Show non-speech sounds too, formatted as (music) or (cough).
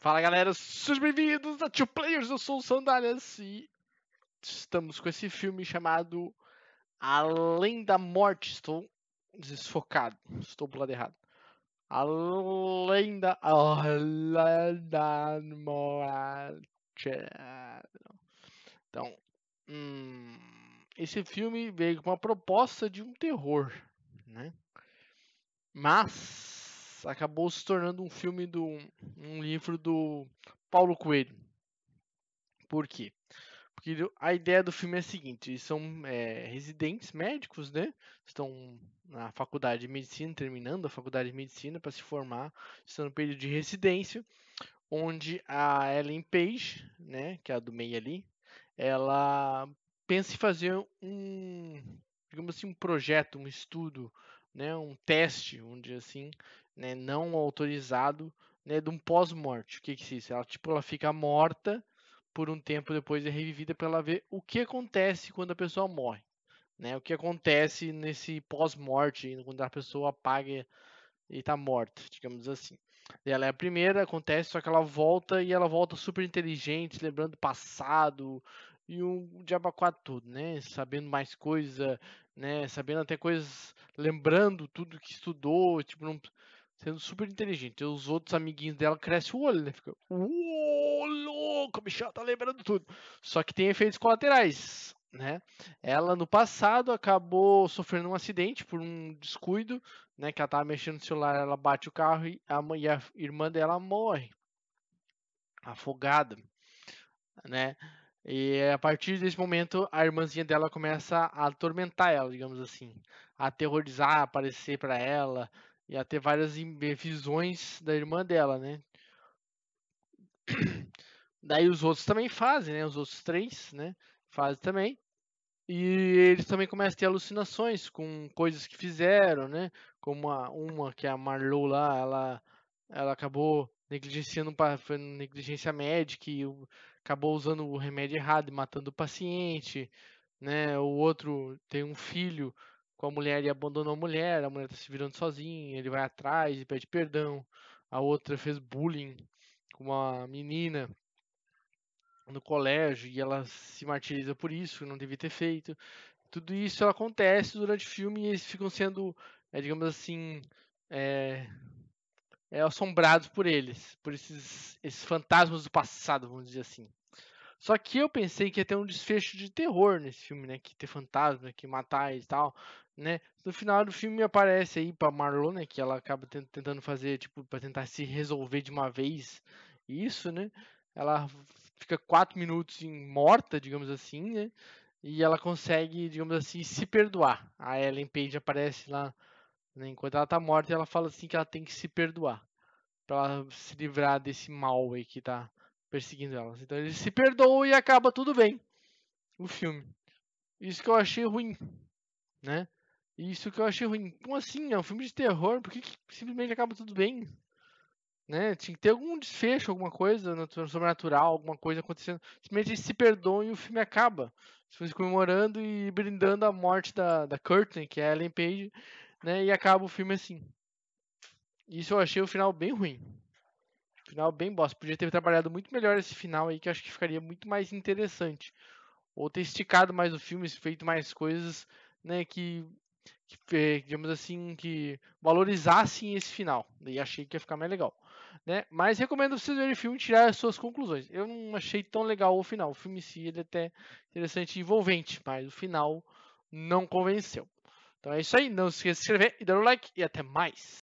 Fala galera, sejam bem-vindos a Two Players, eu sou o Sandalias e estamos com esse filme chamado Além da Morte. Estou desfocado, estou pro lado errado. Além da, Além da Morte. Então, hum, esse filme veio com uma proposta de um terror, né? Mas acabou se tornando um filme do um livro do Paulo Coelho. Por quê? Porque a ideia do filme é a seguinte: eles são é, residentes médicos, né? Estão na faculdade de medicina, terminando a faculdade de medicina para se formar, estão no período de residência, onde a Ellen Page, né, que é a do meio ali, ela pensa em fazer um, digamos assim, um projeto, um estudo né, um teste, um dia assim, né, não autorizado, né, de um pós-morte. O que que é isso? Ela tipo ela fica morta por um tempo depois é revivida para ela ver o que acontece quando a pessoa morre, né? O que acontece nesse pós-morte, quando a pessoa apaga e está morta, digamos assim. Ela é a primeira, acontece, só que ela volta e ela volta super inteligente, lembrando do passado, e um diabo quatro todo, né? Sabendo mais coisa, né? Sabendo até coisas, lembrando tudo que estudou, tipo, não, sendo super inteligente. E os outros amiguinhos dela crescem o olho, né? Fica, uou, louco, bicho, tá lembrando tudo. Só que tem efeitos colaterais, né? Ela no passado acabou sofrendo um acidente por um descuido, né? Que ela tava mexendo no celular, ela bate o carro e a, mãe, e a irmã dela morre afogada, né? E a partir desse momento, a irmãzinha dela começa a atormentar ela, digamos assim, a aterrorizar, a aparecer para ela e a ter várias visões da irmã dela, né? (coughs) Daí os outros também fazem, né? Os outros três, né? Fazem também. E eles também começam a ter alucinações com coisas que fizeram, né? Como a, uma que é a Marlow lá, ela, ela acabou negligenciando, foi negligência médica e acabou usando o remédio errado e matando o paciente, né? O outro tem um filho com a mulher e abandonou a mulher, a mulher está se virando sozinha, ele vai atrás e pede perdão. A outra fez bullying com uma menina no colégio e ela se martiriza por isso, não devia ter feito. Tudo isso acontece durante o filme e eles ficam sendo, é, digamos assim, é, é, assombrados por eles, por esses, esses fantasmas do passado, vamos dizer assim. Só que eu pensei que ia ter um desfecho de terror nesse filme, né? Que ter fantasma, que matar e tal, né? No final do filme aparece aí pra Marlon, né? Que ela acaba tentando fazer, tipo, pra tentar se resolver de uma vez isso, né? Ela fica quatro minutos em morta, digamos assim, né? E ela consegue, digamos assim, se perdoar. A Ellen Page aparece lá, né? enquanto ela tá morta, ela fala assim que ela tem que se perdoar. Pra ela se livrar desse mal aí que tá perseguindo elas. Então eles se perdoam e acaba tudo bem o filme. Isso que eu achei ruim, né? Isso que eu achei ruim. Como assim? É um filme de terror? Por que, que simplesmente acaba tudo bem? Né? Tinha que ter algum desfecho, alguma coisa sobrenatural, alguma coisa acontecendo. Simplesmente eles se perdoam e o filme acaba. Os filmes comemorando e brindando a morte da, da Curtin, que é a Ellen Page, né? E acaba o filme assim. Isso eu achei o final bem ruim. Final bem bosta. Podia ter trabalhado muito melhor esse final aí, que acho que ficaria muito mais interessante. Ou ter esticado mais o filme, feito mais coisas, né, que, que eh, digamos assim, que valorizassem esse final. Daí achei que ia ficar mais legal. Né? Mas recomendo vocês verem o filme e tirar as suas conclusões. Eu não achei tão legal o final. O filme em si ele é até interessante e envolvente, mas o final não convenceu. Então é isso aí. Não se esqueça de se inscrever e dar o um like. E até mais.